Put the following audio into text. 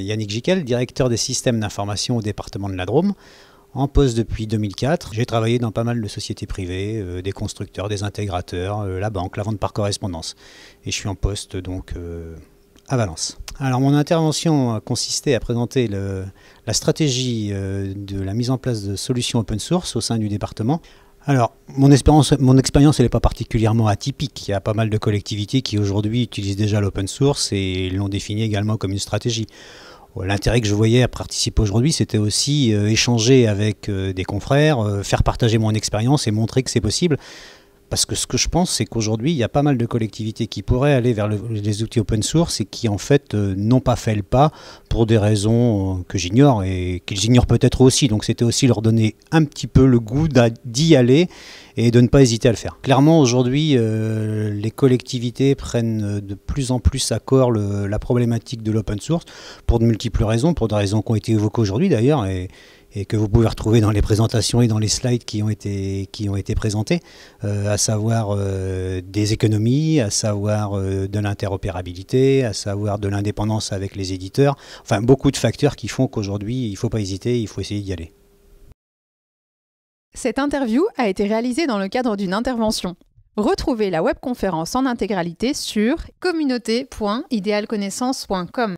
Yannick Jiquel, directeur des systèmes d'information au département de la Drôme. En poste depuis 2004, j'ai travaillé dans pas mal de sociétés privées, euh, des constructeurs, des intégrateurs, euh, la banque, la vente par correspondance. Et je suis en poste donc euh, à Valence. Alors mon intervention consistait à présenter la stratégie de la mise en place de solutions open source au sein du département, alors, mon expérience, mon expérience, elle n'est pas particulièrement atypique. Il y a pas mal de collectivités qui aujourd'hui utilisent déjà l'open source et l'ont défini également comme une stratégie. Euh, l'intérêt que je voyais à participer aujourd'hui, c'était aussi euh, échanger avec euh, des confrères, faire partager mon expérience et montrer que c'est possible. Parce que ce que je pense, c'est qu'aujourd'hui, il y a pas mal de collectivités qui pourraient aller vers les outils open source et qui, en fait, euh, n'ont pas fait le pas pour des raisons euh, que j'ignore et qu'ils ignorent peut-être aussi. Donc, c'était aussi leur donner un petit peu le goût d'y aller et de ne pas hésiter à le faire. Clairement, aujourd'hui, euh, les collectivités prennent de plus en plus à corps la problématique de l'open source pour de multiples raisons, pour des raisons qui ont été évoquées aujourd'hui d'ailleurs. Et, et que vous pouvez retrouver dans les présentations et dans les slides qui ont été, qui ont été présentés, euh, à savoir euh, des économies, à savoir euh, de l'interopérabilité, à savoir de l'indépendance avec les éditeurs, enfin beaucoup de facteurs qui font qu'aujourd'hui il ne faut pas hésiter, il faut essayer d'y aller. Cette interview a été réalisée dans le cadre d'une intervention. Retrouvez la webconférence en intégralité sur communauté.idéalconnaissance.com.